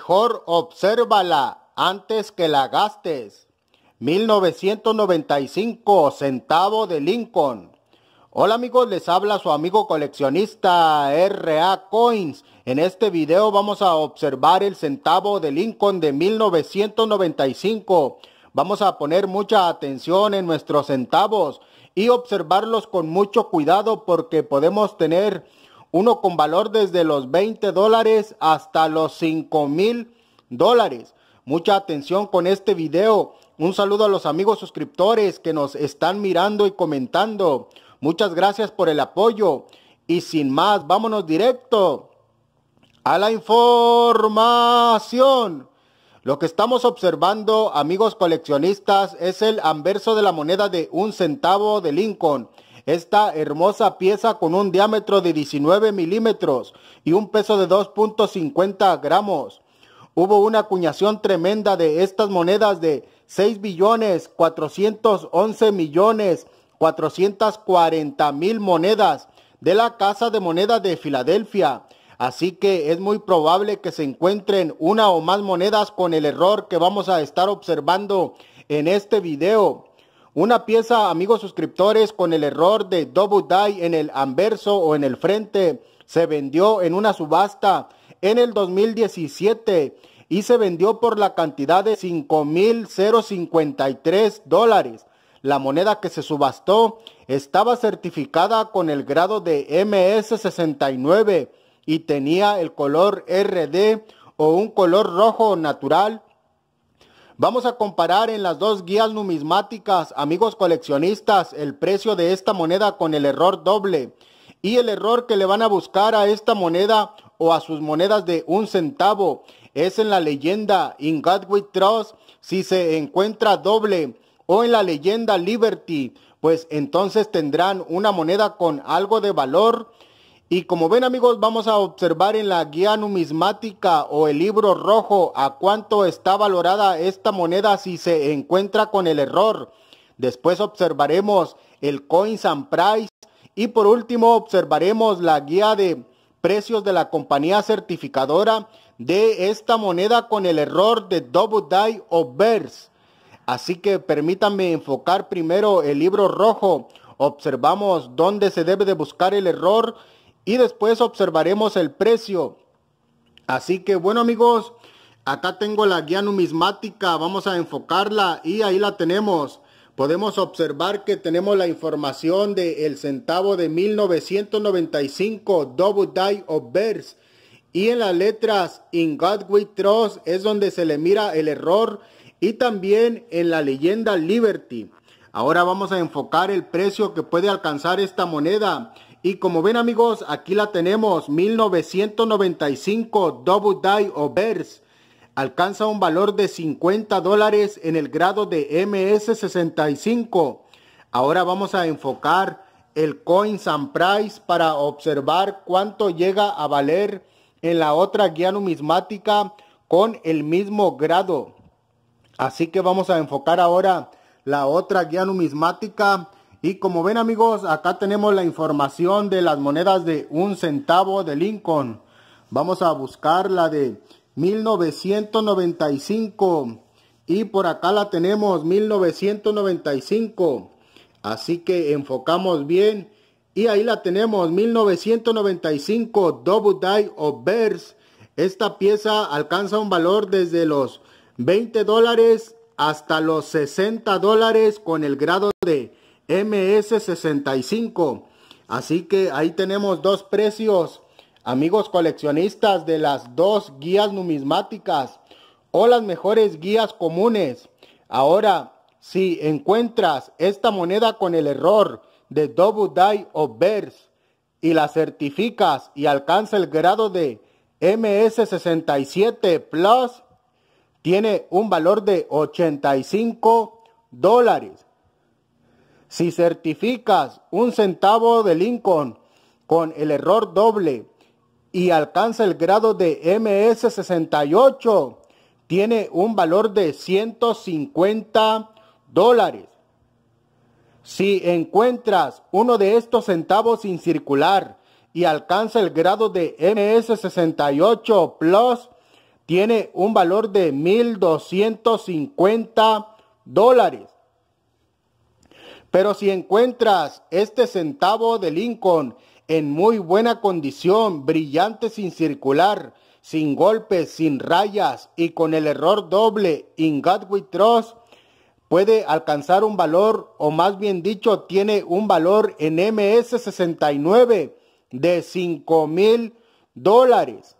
Mejor obsérvala antes que la gastes. 1995, centavo de Lincoln. Hola amigos, les habla su amigo coleccionista RA Coins. En este video vamos a observar el centavo de Lincoln de 1995. Vamos a poner mucha atención en nuestros centavos y observarlos con mucho cuidado porque podemos tener uno con valor desde los 20 dólares hasta los 5 mil dólares. Mucha atención con este video. Un saludo a los amigos suscriptores que nos están mirando y comentando. Muchas gracias por el apoyo. Y sin más, vámonos directo a la información. Lo que estamos observando, amigos coleccionistas, es el anverso de la moneda de un centavo de Lincoln. Esta hermosa pieza con un diámetro de 19 milímetros y un peso de 2.50 gramos. Hubo una acuñación tremenda de estas monedas de 6 billones 411 millones 440 mil monedas de la Casa de Moneda de Filadelfia. Así que es muy probable que se encuentren una o más monedas con el error que vamos a estar observando en este video. Una pieza, amigos suscriptores, con el error de double en el anverso o en el frente, se vendió en una subasta en el 2017 y se vendió por la cantidad de 5.053 dólares. La moneda que se subastó estaba certificada con el grado de MS69 y tenía el color RD o un color rojo natural Vamos a comparar en las dos guías numismáticas, amigos coleccionistas, el precio de esta moneda con el error doble y el error que le van a buscar a esta moneda o a sus monedas de un centavo. Es en la leyenda In God We Trust si se encuentra doble o en la leyenda Liberty, pues entonces tendrán una moneda con algo de valor y como ven amigos, vamos a observar en la guía numismática o el libro rojo a cuánto está valorada esta moneda si se encuentra con el error. Después observaremos el Coin and Price y por último observaremos la guía de precios de la compañía certificadora de esta moneda con el error de Double Die o BERS. Así que permítanme enfocar primero el libro rojo. Observamos dónde se debe de buscar el error y después observaremos el precio. Así que bueno amigos, acá tengo la guía numismática, vamos a enfocarla y ahí la tenemos. Podemos observar que tenemos la información de el centavo de 1995, Double Die of Verse. Y en las letras In God We Trust es donde se le mira el error y también en la leyenda Liberty. Ahora vamos a enfocar el precio que puede alcanzar esta moneda. Y como ven amigos, aquí la tenemos, 1995 Double Die Alcanza un valor de 50 dólares en el grado de MS65. Ahora vamos a enfocar el Coin and Price para observar cuánto llega a valer en la otra guía numismática con el mismo grado. Así que vamos a enfocar ahora la otra guía numismática y como ven amigos, acá tenemos la información de las monedas de un centavo de Lincoln. Vamos a buscar la de 1995. Y por acá la tenemos, 1995. Así que enfocamos bien. Y ahí la tenemos, 1995, Double Die of Bears. Esta pieza alcanza un valor desde los 20 dólares hasta los 60 dólares con el grado de MS65. Así que ahí tenemos dos precios, amigos coleccionistas, de las dos guías numismáticas o las mejores guías comunes. Ahora, si encuentras esta moneda con el error de Double Die o Bers y la certificas y alcanza el grado de MS67 Plus, tiene un valor de 85 dólares. Si certificas un centavo de Lincoln con el error doble y alcanza el grado de MS68, tiene un valor de 150 dólares. Si encuentras uno de estos centavos sin circular y alcanza el grado de MS68 Plus, tiene un valor de 1.250 dólares. Pero si encuentras este centavo de Lincoln en muy buena condición, brillante sin circular, sin golpes, sin rayas y con el error doble in God trust, puede alcanzar un valor, o más bien dicho, tiene un valor en MS69 de 5 mil dólares.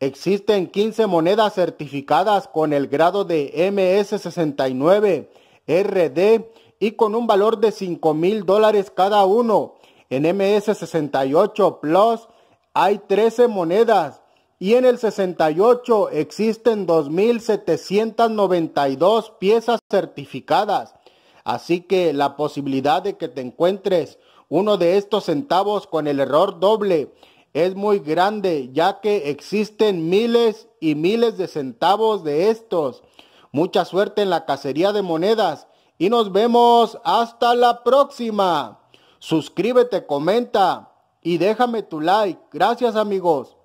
Existen 15 monedas certificadas con el grado de MS69 RD y con un valor de 5 mil dólares cada uno. En MS68 Plus hay 13 monedas y en el 68 existen 2.792 piezas certificadas. Así que la posibilidad de que te encuentres uno de estos centavos con el error doble es muy grande ya que existen miles y miles de centavos de estos. Mucha suerte en la cacería de monedas y nos vemos hasta la próxima. Suscríbete, comenta y déjame tu like. Gracias amigos.